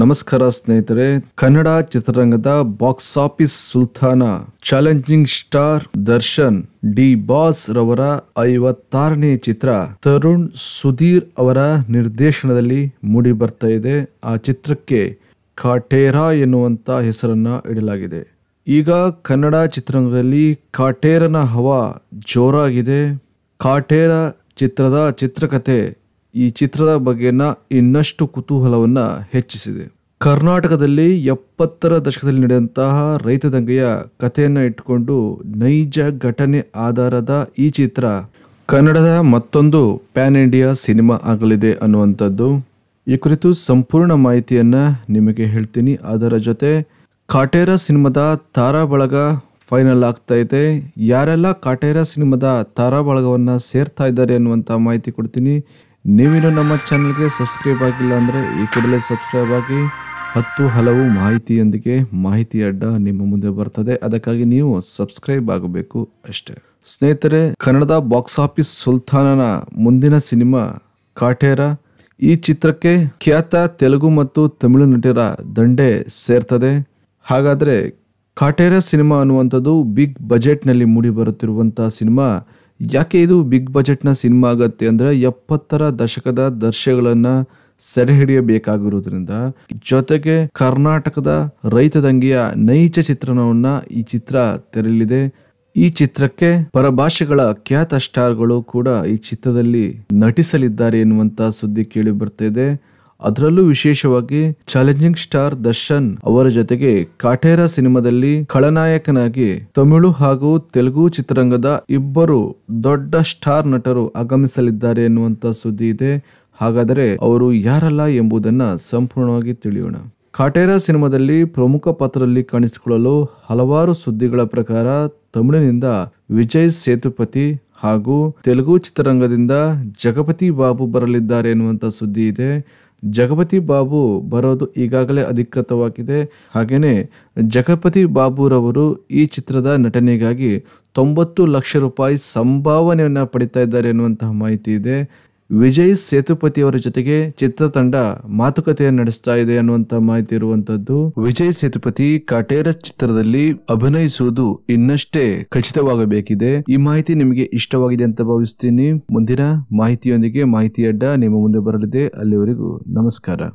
ನಮಸ್ಕಾರ ಸ್ನೇಹಿತರೆ ಕನ್ನಡ ಚಿತ್ರರಂಗದ ಬಾಕ್ಸ್ ಆಫೀಸ್ ಸುಲ್ತಾನ challenging star Darshan D boss ರವರ ಐವತ್ತಾರನೇ ಚಿತ್ರ ತರುಣ್ ಸುಧೀರ್ ಅವರ ನಿರ್ದೇಶನದಲ್ಲಿ ಮೂಡಿ ಬರ್ತಾ ಇದೆ ಆ ಚಿತ್ರಕ್ಕೆ ಕಾಟೇರಾ ಎನ್ನುವಂತ ಹೆಸರನ್ನ ಇಡಲಾಗಿದೆ ಈಗ ಕನ್ನಡ ಚಿತ್ರರಂಗದಲ್ಲಿ ಕಾಟೇರನ ಹವಾ ಜೋರಾಗಿದೆ ಕಾಟೇರ ಚಿತ್ರದ ಚಿತ್ರಕಥೆ ಈ ಚಿತ್ರದ ಬಗೆನ ಇನ್ನಷ್ಟು ಕುತೂಹಲವನ್ನು ಹೆಚ್ಚಿಸಿದೆ ಕರ್ನಾಟಕದಲ್ಲಿ ಎಪ್ಪತ್ತರ ದಶಕದಲ್ಲಿ ನಡೆದಂತಹ ರೈತ ದಂಗೆಯ ಕಥೆಯನ್ನು ಇಟ್ಟುಕೊಂಡು ನೈಜ ಘಟನೆ ಆಧಾರದ ಈ ಚಿತ್ರ ಕನ್ನಡದ ಮತ್ತೊಂದು ಪ್ಯಾನ್ ಇಂಡಿಯಾ ಸಿನಿಮಾ ಆಗಲಿದೆ ಅನ್ನುವಂಥದ್ದು ಈ ಕುರಿತು ಸಂಪೂರ್ಣ ಮಾಹಿತಿಯನ್ನು ನಿಮಗೆ ಹೇಳ್ತೀನಿ ಅದರ ಜೊತೆ ಕಾಟೇರ ಸಿನಿಮಾದ ತಾರಾ ಬಳಗ ಫೈನಲ್ ಆಗ್ತಾ ಇದೆ ಯಾರೆಲ್ಲ ಕಾಟೇರ ಸಿನಿಮಾದ ತಾರಾ ಬಳಗವನ್ನು ಸೇರ್ತಾ ಇದ್ದಾರೆ ಅನ್ನುವಂಥ ಮಾಹಿತಿ ಕೊಡ್ತೀನಿ ನೀವಿನ್ನೂ ನಮ್ಮ ಚಾನಲ್ಗೆ ಸಬ್ಸ್ಕ್ರೈಬ್ ಆಗಿಲ್ಲ ಅಂದರೆ ಈ ಕೂಡಲೇ ಸಬ್ಸ್ಕ್ರೈಬ್ ಆಗಿ ಹತ್ತು ಹಲವು ಮಾಹಿತಿಯೊಂದಿಗೆ ಮಾಹಿತಿ ಅಡ್ಡ ನಿಮ್ಮ ಮುಂದೆ ಬರ್ತದೆ ಅದಕ್ಕಾಗಿ ನೀವು ಸಬ್ಸ್ಕ್ರೈಬ್ ಆಗಬೇಕು ಅಷ್ಟೇ ಸ್ನೇಹಿತರೆ ಕನ್ನಡದ ಬಾಕ್ಸ್ ಆಫೀಸ್ ಸುಲ್ತಾನನ ಮುಂದಿನ ಸಿನಿಮಾ ಕಾಟೇರ ಈ ಚಿತ್ರಕ್ಕೆ ಖ್ಯಾತ ತೆಲುಗು ಮತ್ತು ತಮಿಳು ನಟರ ದಂಡೆ ಸೇರ್ತದೆ ಹಾಗಾದರೆ ಕಾಟೇರ ಸಿನಿಮಾ ಅನ್ನುವಂಥದ್ದು ಬಿಗ್ ಬಜೆಟ್ನಲ್ಲಿ ಮೂಡಿ ಬರುತ್ತಿರುವಂಥ ಸಿನಿಮಾ ಯಾಕೆ ಇದು ಬಿಗ್ ಬಜೆಟ್ನ ಸಿನಿಮಾ ಆಗತ್ತೆ ಅಂದರೆ ಎಪ್ಪತ್ತರ ದಶಕದ ದರ್ಶಗಳನ್ನು ಸೆರೆ ಹಿಡಿಯಬೇಕಾಗಿರುವುದರಿಂದ ಜೊತೆಗೆ ಕರ್ನಾಟಕದ ರೈತ ದಂಗೆಯ ನೈಜ ಚಿತ್ರಣವನ್ನ ಈ ಚಿತ್ರ ತೆರಲಿದೆ ಈ ಚಿತ್ರಕ್ಕೆ ಪರಭಾಷೆಗಳ ಖ್ಯಾತ ಸ್ಟಾರ್ಗಳು ಕೂಡ ಈ ಚಿತ್ರದಲ್ಲಿ ನಟಿಸಲಿದ್ದಾರೆ ಎನ್ನುವಂತ ಸುದ್ದಿ ಕೇಳಿ ಬರ್ತಾ ಇದೆ ಅದರಲ್ಲೂ ವಿಶೇಷವಾಗಿ ಚಾಲೆಂಜಿಂಗ್ ಸ್ಟಾರ್ ದರ್ಶನ್ ಅವರ ಜೊತೆಗೆ ಕಾಟೇರ ಸಿನಿಮಾದಲ್ಲಿ ಖಳನಾಯಕನಾಗಿ ತಮಿಳು ಹಾಗೂ ತೆಲುಗು ಚಿತ್ರರಂಗದ ಇಬ್ಬರು ದೊಡ್ಡ ಸ್ಟಾರ್ ನಟರು ಆಗಮಿಸಲಿದ್ದಾರೆ ಎನ್ನುವಂತ ಸುದ್ದಿ ಇದೆ ಹಾಗಾದರೆ ಅವರು ಯಾರಲ್ಲ ಎಂಬುದನ್ನ ಸಂಪೂರ್ಣವಾಗಿ ತಿಳಿಯೋಣ ಕಾಟೇರ ಸಿನಿಮಾದಲ್ಲಿ ಪ್ರಮುಖ ಪಾತ್ರದಲ್ಲಿ ಕಾಣಿಸಿಕೊಳ್ಳಲು ಹಲವಾರು ಸುದ್ದಿಗಳ ಪ್ರಕಾರ ತಮಿಳಿನಿಂದ ವಿಜಯ್ ಸೇತುಪತಿ ಹಾಗೂ ತೆಲುಗು ಚಿತ್ರರಂಗದಿಂದ ಜಗಪತಿ ಬಾಬು ಬರಲಿದ್ದಾರೆ ಎನ್ನುವಂತ ಸುದ್ದಿ ಇದೆ ಜಗಪತಿ ಬಾಬು ಬರೋದು ಈಗಾಗಲೇ ಅಧಿಕೃತವಾಗಿದೆ ಹಾಗೆಯೇ ಜಗಪತಿ ಬಾಬುರವರು ಈ ಚಿತ್ರದ ನಟನೆಗಾಗಿ ತೊಂಬತ್ತು ಲಕ್ಷ ರೂಪಾಯಿ ಸಂಭಾವನೆಯನ್ನು ಪಡಿತಾ ಇದ್ದಾರೆ ಎನ್ನುವಂತಹ ಮಾಹಿತಿ ಇದೆ ವಿಜಯ್ ಸೇತುಪತಿ ಅವರ ಜೊತೆಗೆ ಚಿತ್ರತಂಡ ಮಾತುಕತೆಯನ್ನು ನಡೆಸ್ತಾ ಇದೆ ಅನ್ನುವಂತ ಮಾಹಿತಿ ಇರುವಂತದ್ದು ವಿಜಯ್ ಸೇತುಪತಿ ಕಟೇರ ಚಿತ್ರದಲ್ಲಿ ಅಭಿನಯಿಸುವುದು ಇನ್ನಷ್ಟೇ ಖಚಿತವಾಗಬೇಕಿದೆ ಈ ಮಾಹಿತಿ ನಿಮಗೆ ಇಷ್ಟವಾಗಿದೆ ಅಂತ ಭಾವಿಸ್ತೀನಿ ಮುಂದಿನ ಮಾಹಿತಿಯೊಂದಿಗೆ ಮಾಹಿತಿ ಅಡ್ಡ ನಿಮ್ಮ ಮುಂದೆ ಬರಲಿದೆ ಅಲ್ಲಿವರೆಗೂ ನಮಸ್ಕಾರ